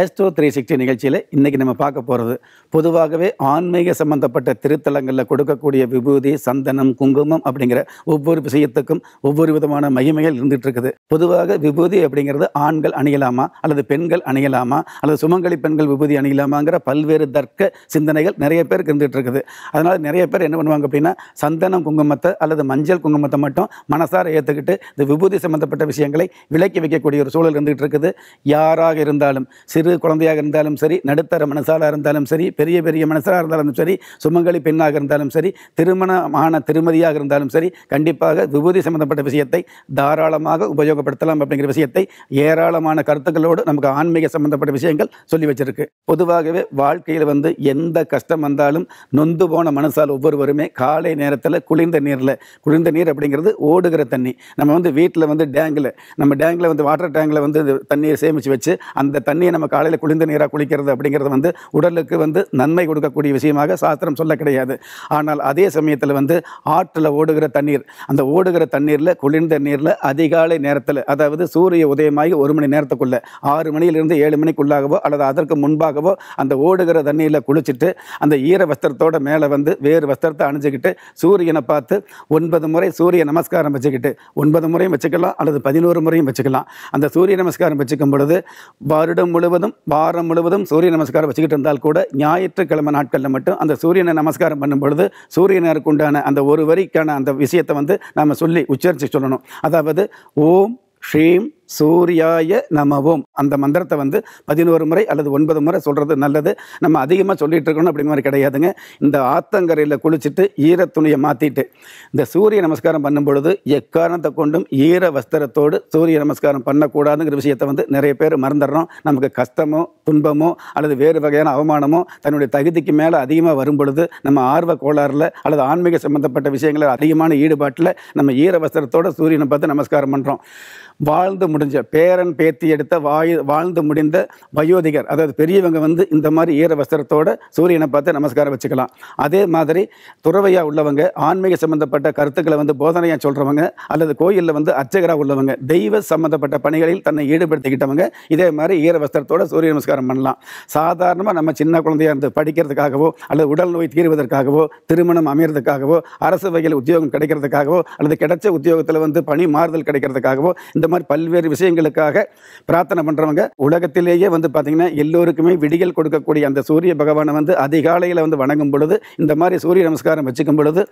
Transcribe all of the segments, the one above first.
Astro three sixty நிகழ்ச்சியில் இன்றைக்கி நம்ம பார்க்க போகிறது பொதுவாகவே ஆன்மீக சம்பந்தப்பட்ட திருத்தலங்களில் கொடுக்கக்கூடிய விபூதி சந்தனம் குங்குமம் அப்படிங்கிற ஒவ்வொரு விஷயத்துக்கும் ஒவ்வொரு விதமான மகிமைகள் இருந்துகிட்டு இருக்குது பொதுவாக விபூதி அப்படிங்கிறது ஆண்கள் அணியலாமா அல்லது பெண்கள் அணியலாமா அல்லது சுமங்கலி பெண்கள் விபூதி அணியலாமாங்கிற பல்வேறு தர்க்க சிந்தனைகள் நிறைய பேருக்கு இருந்துகிட்டு இருக்குது அதனால் நிறைய பேர் என்ன பண்ணுவாங்க அப்படின்னா சந்தனம் குங்குமத்தை அல்லது மஞ்சள் குங்குமத்தை மட்டும் மனசார ஏற்றுக்கிட்டு இந்த விபூதி சம்பந்தப்பட்ட விஷயங்களை விலக்கி வைக்கக்கூடிய ஒரு சூழல் இருந்துகிட்டு இருக்குது யாராக இருந்தாலும் சிறு குழந்தையாக இருந்தாலும் சரி நடுத்தர மனசாலாக இருந்தாலும் சரி பெரிய பெரிய மனசாக இருந்தாலும் சரி சுமங்கலி பெண்ணாக இருந்தாலும் சரி திருமணமான திருமதியாக இருந்தாலும் சரி கண்டிப்பாக விபூதி சம்பந்தப்பட்ட விஷயத்தை தாராளமாக உபயோகப்படுத்தலாம் அப்படிங்கிற விஷயத்தை ஏராளமான கருத்துக்களோடு நமக்கு ஆன்மீக சம்பந்தப்பட்ட விஷயங்கள் சொல்லி வச்சிருக்கு பொதுவாகவே வாழ்க்கையில் வந்து எந்த கஷ்டம் வந்தாலும் நொந்து போன மனசால் ஒவ்வொருவருமே காலை நேரத்தில் குளிர்ந்த நீரில் குளிர்ந்த நீர் அப்படிங்கிறது ஓடுகிற தண்ணி நம்ம வந்து வீட்டில் வந்து டேங்கில் நம்ம டேங்கில் வந்து வாட்டர் டேங்கில் வந்து தண்ணியை சேமித்து வச்சு அந்த தண்ணியை நம்ம காலையில் குளிர்ந்த நீராக குளிக்கிறது அப்படிங்கிறது வந்து உடலுக்கு வந்து நன்மை கொடுக்கக்கூடிய விஷயமாக சாஸ்திரம் சொல்ல கிடையாது ஆனால் அதே சமயத்தில் வந்து ஆற்றில் ஓடுகிற தண்ணீர் அந்த ஓடுகிற தண்ணீரில் குளிர்ந்த நீரில் அதிகாலை நேரத்தில் அதாவது சூரிய உதயமாகி ஒரு மணி நேரத்துக்குள்ளே ஆறு மணியிலிருந்து ஏழு மணிக்குள்ளாகவோ அல்லது அதற்கு முன்பாகவோ அந்த ஓடுகிற தண்ணீரில் குளிச்சுட்டு அந்த ஈர வஸ்திரத்தோட மேலே வந்து வேறு வஸ்திரத்தை அணிஞ்சிக்கிட்டு சூரியனை பார்த்து ஒன்பது முறை சூரிய நமஸ்காரம் வச்சுக்கிட்டு ஒன்பது முறையும் வச்சுக்கலாம் அல்லது பதினோரு முறையும் வச்சுக்கலாம் அந்த சூரிய நமஸ்காரம் வச்சுக்கும் பொழுது வருடம் முழு முழுவதும் வாரம் முழுவதும் சூரிய நமஸ்காரம் வச்சுக்கிட்டு இருந்தால் கூட ஞாயிற்றுக்கிழமை நாட்களில் மட்டும் அந்த சூரியனை நமஸ்காரம் பண்ணும் பொழுது சூரியனருக்கு உண்டான அந்த ஒரு வரிக்கான அந்த விஷயத்தை வந்து நாம் சொல்லி உச்சரித்து சொல்லணும் அதாவது ஓம் ஸ்ரீம் சூர்யாய நமவும் அந்த மந்திரத்தை வந்து பதினோரு முறை அல்லது ஒன்பது முறை சொல்கிறது நல்லது நம்ம அதிகமாக சொல்லிகிட்டு இருக்கணும் அப்படி மாதிரி கிடையாதுங்க இந்த ஆத்தங்கரையில் குளிச்சுட்டு ஈர துணியை மாற்றிட்டு இந்த சூரிய நமஸ்காரம் பண்ணும் பொழுது எக்காரணத்தை கொண்டும் ஈர வஸ்திரத்தோடு சூரிய நமஸ்காரம் பண்ணக்கூடாதுங்கிற விஷயத்தை வந்து நிறைய பேர் மறந்துடுறோம் நமக்கு கஷ்டமோ துன்பமோ அல்லது வேறு வகையான அவமானமோ தன்னுடைய தகுதிக்கு மேலே அதிகமாக வரும் பொழுது நம்ம ஆர்வ கோளாறில் அல்லது ஆன்மீக சம்மந்தப்பட்ட விஷயங்களில் அதிகமான ஈடுபாட்டில் நம்ம ஈர வஸ்திரத்தோடு சூரியனை பார்த்து நமஸ்காரம் பண்ணுறோம் வாழ்ந்து முடிஞ்ச பேரன் பேத்தி எடுத்த வாய் வாழ்ந்து முடிந்த வயோதிகர் அதாவது பெரியவங்க வந்து இந்த மாதிரி ஈர வஸ்திரத்தோட சூரியனை பார்த்து நமஸ்காரம் வச்சுக்கலாம் அதே மாதிரி துறவையாக உள்ளவங்க ஆன்மீக சம்மந்தப்பட்ட கருத்துக்களை வந்து போதனையாக சொல்கிறவங்க அல்லது கோயிலில் வந்து அர்ச்சகராக உள்ளவங்க தெய்வ சம்மந்தப்பட்ட பணிகளில் தன்னை ஈடுபடுத்திக்கிட்டவங்க இதே மாதிரி ஈர வஸ்திரத்தோட சூரிய நமஸ்காரம் பண்ணலாம் சாதாரணமாக நம்ம சின்ன குழந்தையாக இருந்து படிக்கிறதுக்காகவோ அல்லது உடல் நோய் தீர்வதற்காகவோ திருமணம் அமைகிறதுக்காகவோ அரசு வகையில் உத்தியோகம் கிடைக்கிறதுக்காகவோ அல்லது கிடைச்ச உத்தியோகத்தில் வந்து பணி மாறுதல் கிடைக்கிறதுக்காகவோ இந்த மாதிரி பல்வேறு மாதிரி விஷயங்களுக்காக பிரார்த்தனை பண்ணுறவங்க உலகத்திலேயே வந்து பார்த்திங்கன்னா எல்லோருக்குமே விடிகள் கொடுக்கக்கூடிய அந்த சூரிய பகவானை வந்து அதிகாலையில் வந்து வணங்கும் பொழுது இந்த மாதிரி சூரிய நமஸ்காரம் வச்சுக்கும் பொழுது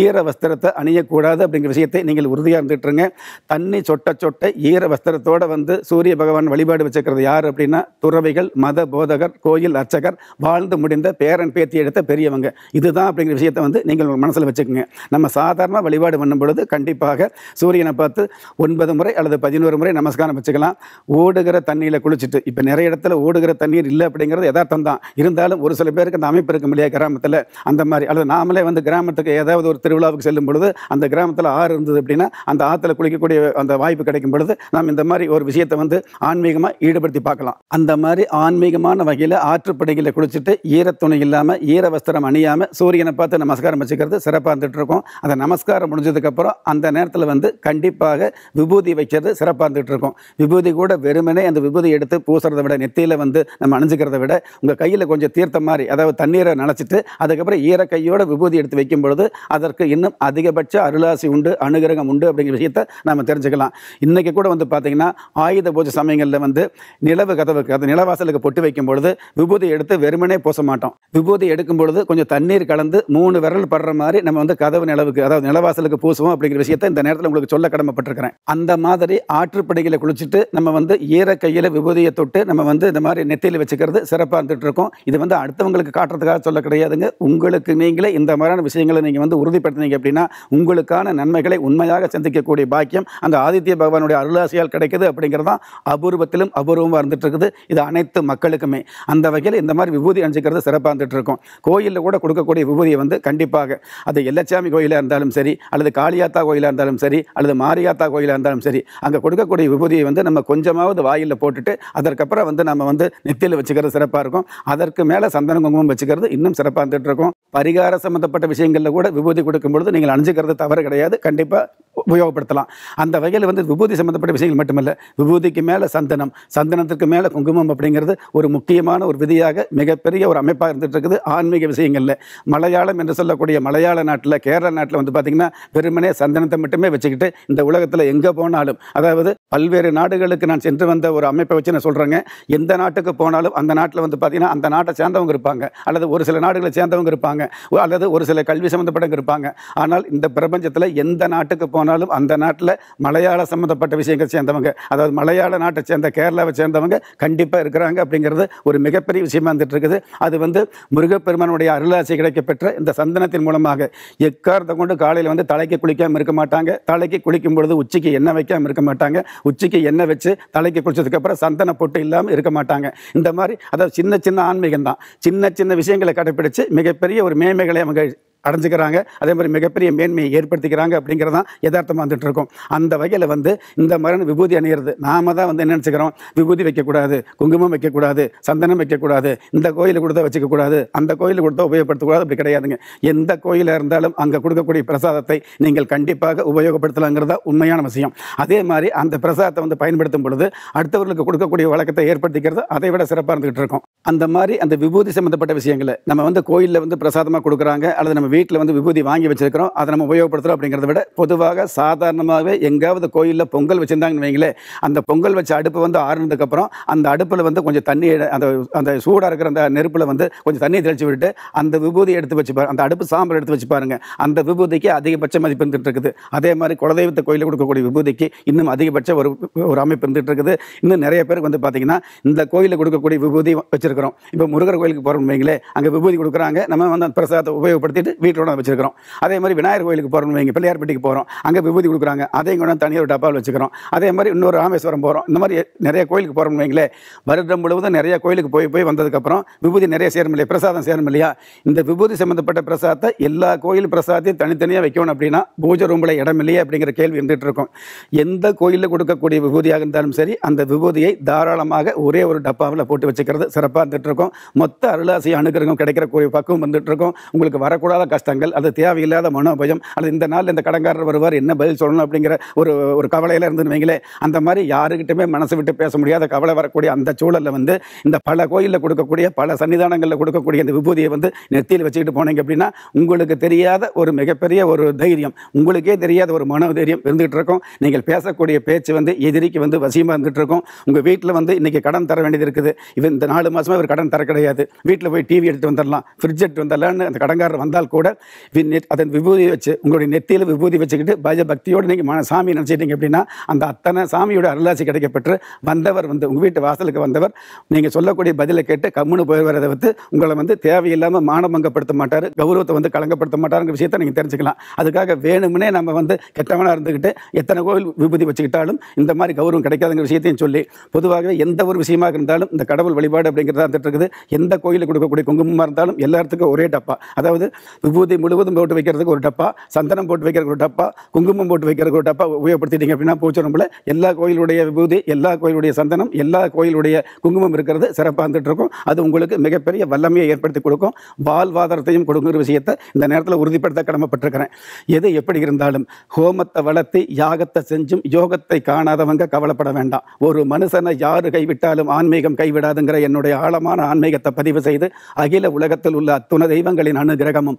ஈர வஸ்திரத்தை அணியக்கூடாது அப்படிங்கிற விஷயத்தை நீங்கள் உறுதியாக இருந்துட்டுருங்க தண்ணி சொட்ட சொட்ட ஈர வஸ்திரத்தோடு வந்து சூரிய பகவான் வழிபாடு வச்சுக்கிறது யார் அப்படின்னா துறவிகள் மத போதகர் கோயில் அர்ச்சகர் வாழ்ந்து முடிந்த பேரன் பேத்தி எடுத்த பெரியவங்க இதுதான் அப்படிங்கிற விஷயத்தை வந்து நீங்கள் மனசில் வச்சுக்கோங்க நம்ம சாதாரண வழிபாடு பண்ணும் பொழுது கண்டிப்பாக சூரியனை பார்த்து ஒன்பது முறை அல்லது பதினோரு முறை நமஸ்காரம் வச்சுக்கலாம் ஓடுகிற தண்ணியில் குளிச்சுட்டு இப்போ நிறைய இடத்துல ஓடுகிற தண்ணீர் இல்லை அப்படிங்கிறது எதார்த்தம் தான் இருந்தாலும் ஒரு சில பேருக்கு அந்த அமைப்பு இருக்கும் இல்லையா கிராமத்தில் அந்த மாதிரி அல்லது நாமளே வந்து கிராமத்துக்கு ஏதாவது ஒரு திருவிழாவுக்கு செல்லும் பொழுது அந்த கிராமத்தில் ஆறு இருந்தது அப்படின்னா அந்த ஆற்றுல குளிக்கக்கூடிய அந்த வாய்ப்பு கிடைக்கும் பொழுது நாம் இந்த மாதிரி ஒரு விஷயத்தை வந்து ஆன்மீகமாக ஈடுபடுத்தி பார்க்கலாம் அந்த மாதிரி ஆன்மீகமான வகையில் ஆற்றுப்படுகையில் குளிச்சுட்டு ஈரத்துணை இல்லாமல் ஈர வஸ்திரம் அணியாமல் சூரியனை பார்த்து நமஸ்காரம் வச்சுக்கிறது சிறப்பாக இருந்துட்டு இருக்கோம் அந்த நமஸ்காரம் முடிஞ்சதுக்கப்புறம் அந்த நேரத்தில் வந்து கண்டிப்பாக விபூதி வைக்கிறது சிறப்பாக இருந்துகிட்டு கேள்விப்பட்டிருக்கோம் விபூதி கூட வெறுமனே அந்த விபூதி எடுத்து பூசுறதை விட நெத்தியில் வந்து நம்ம அணிஞ்சிக்கிறத விட உங்கள் கையில் கொஞ்சம் தீர்த்த மாதிரி அதாவது தண்ணீரை நினச்சிட்டு அதுக்கப்புறம் ஈர கையோட விபூதி எடுத்து வைக்கும் பொழுது அதற்கு இன்னும் அதிகபட்ச அருளாசி உண்டு அனுகிரகம் உண்டு அப்படிங்கிற விஷயத்தை நம்ம தெரிஞ்சுக்கலாம் இன்றைக்கி கூட வந்து பார்த்திங்கன்னா ஆயுத பூஜை சமயங்களில் வந்து நிலவு கதவுக்கு அது நிலவாசலுக்கு பொட்டு வைக்கும் பொழுது விபூதி எடுத்து வெறுமனே பூச மாட்டோம் விபூதி எடுக்கும் பொழுது கொஞ்சம் தண்ணீர் கலந்து மூணு விரல் படுற மாதிரி நம்ம வந்து கதவு நிலவுக்கு அதாவது நிலவாசலுக்கு பூசுவோம் அப்படிங்கிற விஷயத்தை இந்த நேரத்தில் உங்களுக்கு சொல்ல கடமைப்பட்டிருக்கிறேன் அந்த மாதிரி ஆற்றுப்படி தண்ணியில் குளிச்சுட்டு நம்ம வந்து ஈர கையில் விபூதியை தொட்டு நம்ம வந்து இந்த மாதிரி நெத்தியில் வச்சுக்கிறது சிறப்பாக இருந்துகிட்டு இருக்கோம் இது வந்து அடுத்தவங்களுக்கு காட்டுறதுக்காக சொல்ல கிடையாதுங்க உங்களுக்கு நீங்களே இந்த மாதிரியான விஷயங்களை நீங்கள் வந்து உறுதிப்படுத்தினீங்க அப்படின்னா உங்களுக்கான நன்மைகளை உண்மையாக சந்திக்கக்கூடிய பாக்கியம் அந்த ஆதித்ய பகவானுடைய அருளாசியால் கிடைக்குது அப்படிங்கிறதான் அபூர்வத்திலும் அபூர்வமாக இருந்துகிட்டு இருக்குது இது அனைத்து மக்களுக்குமே அந்த வகையில் இந்த மாதிரி விபூதி அணிஞ்சிக்கிறது சிறப்பாக இருந்துகிட்டு இருக்கும் கோயிலில் கூட கொடுக்கக்கூடிய விபூதியை வந்து கண்டிப்பாக அது எல்லச்சாமி கோயிலாக இருந்தாலும் சரி அல்லது காளியாத்தா கோயிலாக இருந்தாலும் சரி அல்லது மாரியாத்தா கோயிலாக இருந்தாலும் சரி அங்கே கொடுக்கக்கூடிய விபூதியை வந்து நம்ம கொஞ்சமாவது வாயில் போட்டுட்டு அதற்கப்புறம் வந்து நம்ம வந்து நெத்தியில் வச்சுக்கிறது சிறப்பாக இருக்கும் அதற்கு மேலே சந்தன குங்குமம் வச்சுக்கிறது இன்னும் சிறப்பாக இருந்துகிட்டு இருக்கும் பரிகார சம்மந்தப்பட்ட விஷயங்களில் கூட விபூதி கொடுக்கும் பொழுது நீங்கள் அணிஞ்சுக்கிறது தவறு கிடையாது கண்டிப்பாக உபயோகப்படுத்தலாம் அந்த வகையில் வந்து விபூதி சம்மந்தப்பட்ட விஷயங்கள் மட்டுமல்ல விபூதிக்கு மேலே சந்தனம் சந்தனத்துக்கு மேலே குங்குமம் அப்படிங்கிறது ஒரு முக்கியமான ஒரு விதியாக மிகப்பெரிய ஒரு அமைப்பாக இருந்துகிட்டு இருக்குது ஆன்மீக விஷயங்களில் மலையாளம் என்று சொல்லக்கூடிய மலையாள நாட்டில் கேரள நாட்டில் வந்து பார்த்திங்கன்னா வெறுமனே சந்தனத்தை மட்டுமே வச்சுக்கிட்டு இந்த உலகத்தில் எங்கே போனாலும் அதாவது பல்வேறு நாடுகளுக்கு நான் சென்று வந்த ஒரு அமைப்பை வச்சு நான் சொல்கிறேங்க எந்த நாட்டுக்கு போனாலும் அந்த நாட்டில் வந்து பார்த்திங்கன்னா அந்த நாட்டை சேர்ந்தவங்க இருப்பாங்க அல்லது ஒரு சில நாடுகளை சேர்ந்தவங்க இருப்பாங்க அல்லது ஒரு சில கல்வி சம்மந்தப்பட்டவங்க இருப்பாங்க ஆனால் இந்த பிரபஞ்சத்தில் எந்த நாட்டுக்கு போனால் போனாலும் அந்த நாட்டில் மலையாள சம்மந்தப்பட்ட விஷயங்கள் சேர்ந்தவங்க அதாவது மலையாள நாட்டை சேர்ந்த கேரளாவை சேர்ந்தவங்க கண்டிப்பாக இருக்கிறாங்க அப்படிங்கிறது ஒரு மிகப்பெரிய விஷயமா வந்துட்டு இருக்குது அது வந்து முருகப்பெருமானுடைய அருளாசி கிடைக்கப்பெற்ற இந்த சந்தனத்தின் மூலமாக எக்காரத்தை கொண்டு காலையில் வந்து தலைக்கு குளிக்காமல் இருக்க மாட்டாங்க தலைக்கு குளிக்கும் பொழுது உச்சிக்கு எண்ணெய் வைக்காமல் இருக்க மாட்டாங்க உச்சிக்கு எண்ணெய் வச்சு தலைக்கு குளிச்சதுக்கப்புறம் சந்தன பொட்டு இல்லாமல் இருக்க மாட்டாங்க இந்த மாதிரி அதாவது சின்ன சின்ன ஆன்மீகம் தான் சின்ன சின்ன விஷயங்களை கடைப்பிடிச்சு மிகப்பெரிய ஒரு மேன்மைகளை அவங்க அடைஞ்சிக்கிறாங்க அதே மாதிரி மிகப்பெரிய மேன்மையை ஏற்படுத்திக்கிறாங்க அப்படிங்கிறது தான் யதார்த்தமாக வந்துட்டு இருக்கும் அந்த வகையில் வந்து இந்த மரண விபூதி அணியிறது நாம தான் வந்து என்ன நினச்சிக்கிறோம் விபூதி வைக்கக்கூடாது குங்குமம் வைக்கக்கூடாது சந்தனம் வைக்கக்கூடாது இந்த கோயில் கொடுத்தா வச்சுக்கக்கூடாது அந்த கோயில் கொடுத்தா உபயோகப்படுத்தக்கூடாது அப்படி கிடையாதுங்க எந்த கோயிலாக இருந்தாலும் அங்கே கொடுக்கக்கூடிய பிரசாதத்தை நீங்கள் கண்டிப்பாக உபயோகப்படுத்தலாங்கிறதா உண்மையான விஷயம் அதே மாதிரி அந்த பிரசாதத்தை வந்து பயன்படுத்தும் பொழுது அடுத்தவர்களுக்கு கொடுக்கக்கூடிய வழக்கத்தை ஏற்படுத்திக்கிறது அதை விட சிறப்பாக இருந்துகிட்டு இருக்கும் அந்த மாதிரி அந்த விபூதி சம்மந்தப்பட்ட விஷயங்களை நம்ம வந்து கோயிலில் வந்து பிரசாதமாக கொடுக்குறாங்க அல்லது நம்ம வீட்டில் வந்து விபூதி வாங்கி வச்சுருக்கிறோம் அதை நம்ம உபயோகப்படுத்துகிறோம் அப்படிங்கிறத விட பொதுவாக சாதாரணமாகவே எங்காவது கோயிலில் பொங்கல் வச்சுருந்தாங்கன்னு வைங்களேன் அந்த பொங்கல் வச்ச அடுப்பு வந்து ஆறுனதுக்கப்புறம் அந்த அடுப்பில் வந்து கொஞ்சம் தண்ணி அந்த அந்த சூடாக இருக்கிற அந்த நெருப்பில் வந்து கொஞ்சம் தண்ணியை தெளிச்சு விட்டு அந்த விபூதி எடுத்து வச்சு பாரு அந்த அடுப்பு சாம்பல் எடுத்து வச்சு பாருங்கள் அந்த விபூதிக்கு அதிகபட்ச மதிப்பு இருந்துகிட்டு இருக்குது அதே மாதிரி குலதெய்வத்தை கோயிலில் கொடுக்கக்கூடிய விபூதிக்கு இன்னும் அதிகபட்ச ஒரு ஒரு அமைப்பு இருந்துகிட்டு இருக்குது இன்னும் நிறைய பேருக்கு வந்து பார்த்தீங்கன்னா இந்த கோயிலில் கொடுக்கக்கூடிய விபூதி வச்சிருக்கிறோம் இப்போ முருகர் கோயிலுக்கு போகிறோம் வைங்களேன் அங்கே விபூதி கொடுக்குறாங்க நம்ம வந்து அந்த பிரசாதத்தை உபயோகப்படுத்திட்டு வீட்டோட வச்சுருக்கிறோம் அதே மாதிரி விநாயகர் கோயிலுக்கு போகிறோம் வைங்க பிள்ளையார்பட்டிக்கு போகிறோம் அங்கே விபூதி கொடுக்குறாங்க அதையும் கூட தனியாக ஒரு டப்பாவில் வச்சுக்கிறோம் அதே மாதிரி இன்னொரு ராமேஸ்வரம் போகிறோம் இந்த மாதிரி நிறைய கோயிலுக்கு போகிறோம் வைங்களே வருடம் முழுவதும் நிறைய கோயிலுக்கு போய் போய் வந்ததுக்கப்புறம் விபூதி நிறைய சேரும் இல்லையா பிரசாதம் சேரும் இல்லையா இந்த விபூதி சம்மந்தப்பட்ட பிரசாதத்தை எல்லா கோயில் பிரசாதத்தையும் தனித்தனியாக வைக்கணும் அப்படின்னா பூஜை ரூம்பில் இடம் இல்லையா அப்படிங்கிற கேள்வி இருந்துகிட்டு இருக்கும் எந்த கோயிலில் கொடுக்கக்கூடிய விபூதியாக இருந்தாலும் சரி அந்த விபூதியை தாராளமாக ஒரே ஒரு டப்பாவில் போட்டு வச்சுக்கிறது சிறப்பாக இருக்கும் மொத்த அருளாசி அணுகிறகம் கிடைக்கிற கூடிய பக்குவம் இருக்கும் உங்களுக்கு வரக்கூடாத கஷ்டங்கள் அது தேவையில்லாத மனோபயம் அல்லது இந்த நாள் இந்த கடங்காரர் வருவார் என்ன பதில் சொல்லணும் அப்படிங்கிற ஒரு ஒரு கவலையில் இருந்து வைங்களே அந்த மாதிரி யாருக்கிட்டுமே மனசு விட்டு பேச முடியாத கவலை வரக்கூடிய அந்த சூழலில் வந்து இந்த பல கோயிலில் கொடுக்கக்கூடிய பல சன்னிதானங்களில் கொடுக்கக்கூடிய இந்த விபூதியை வந்து நெத்தியில் வச்சுக்கிட்டு போனீங்க அப்படின்னா உங்களுக்கு தெரியாத ஒரு மிகப்பெரிய ஒரு தைரியம் உங்களுக்கே தெரியாத ஒரு மனோ தைரியம் இருந்துகிட்டு இருக்கும் நீங்கள் பேசக்கூடிய பேச்சு வந்து எதிரிக்கு வந்து வசியமாக இருந்துகிட்டு இருக்கும் உங்கள் வீட்டில் வந்து இன்றைக்கி கடன் தர வேண்டியது இருக்குது இவன் இந்த நாலு மாதமாக இவர் கடன் தர கிடையாது வீட்டில் போய் டிவி எடுத்துகிட்டு வந்துடலாம் ஃப்ரிட்ஜ் எடுத்து வந்துடலான்னு அந்த கடங்காரர் வந்தால் கூட கூட அதன் விபூதி வச்சு உங்களுடைய நெத்தியில் விபூதி வச்சுக்கிட்டு பஜ பக்தியோடு நீங்கள் மன சாமி நினச்சிட்டீங்க அப்படின்னா அந்த அத்தனை சாமியோட அருளாசி கிடைக்கப்பெற்று வந்தவர் வந்து உங்கள் வீட்டு வாசலுக்கு வந்தவர் நீங்கள் சொல்லக்கூடிய பதிலை கேட்டு கம்முன்னு வரதை வந்து உங்களை வந்து தேவையில்லாமல் மானபங்கப்படுத்த மாட்டார் கௌரவத்தை வந்து கலங்கப்படுத்த மாட்டாருங்க விஷயத்தை நீங்கள் தெரிஞ்சுக்கலாம் அதுக்காக வேணும்னே நம்ம வந்து கெட்டவனாக இருந்துக்கிட்டு எத்தனை கோவில் விபூதி வச்சுக்கிட்டாலும் இந்த மாதிரி கௌரவம் கிடைக்காதுங்கிற விஷயத்தையும் சொல்லி பொதுவாக எந்த ஒரு விஷயமாக இருந்தாலும் இந்த கடவுள் வழிபாடு அப்படிங்கிறதா இருக்குது எந்த கோயிலுக்கு கொடுக்கக்கூடிய குங்குமமாக இருந்தாலும் எல்லாத்துக்கும் ஒரே டப்பா அதாவது விபூதி முழுவதும் போட்டு வைக்கிறதுக்கு ஒரு டப்பா சந்தனம் போட்டு வைக்கிறதுக்கு ஒரு டப்பா குங்குமம் போட்டு வைக்கிறதுக்கு ஒரு டப்பா உபயோகப்படுத்திட்டீங்க அப்படின்னா ரொம்ப எல்லா கோயிலுடைய விபூதி எல்லா கோயிலுடைய சந்தனம் எல்லா கோயிலுடைய குங்குமம் இருக்கிறது சிறப்பாக இருந்துகிட்ருக்கும் அது உங்களுக்கு மிகப்பெரிய வல்லமையை ஏற்படுத்தி கொடுக்கும் வாழ்வாதாரத்தையும் கொடுக்குற விஷயத்தை இந்த நேரத்தில் உறுதிப்படுத்த கடமைப்பட்டிருக்கிறேன் எது எப்படி இருந்தாலும் ஹோமத்தை வளர்த்து யாகத்தை செஞ்சும் யோகத்தை காணாதவங்க கவலைப்பட வேண்டாம் ஒரு மனுஷனை யார் கைவிட்டாலும் ஆன்மீகம் கைவிடாதுங்கிற என்னுடைய ஆழமான ஆன்மீகத்தை பதிவு செய்து அகில உலகத்தில் உள்ள அத்துண தெய்வங்களின் அனுகிரகமும்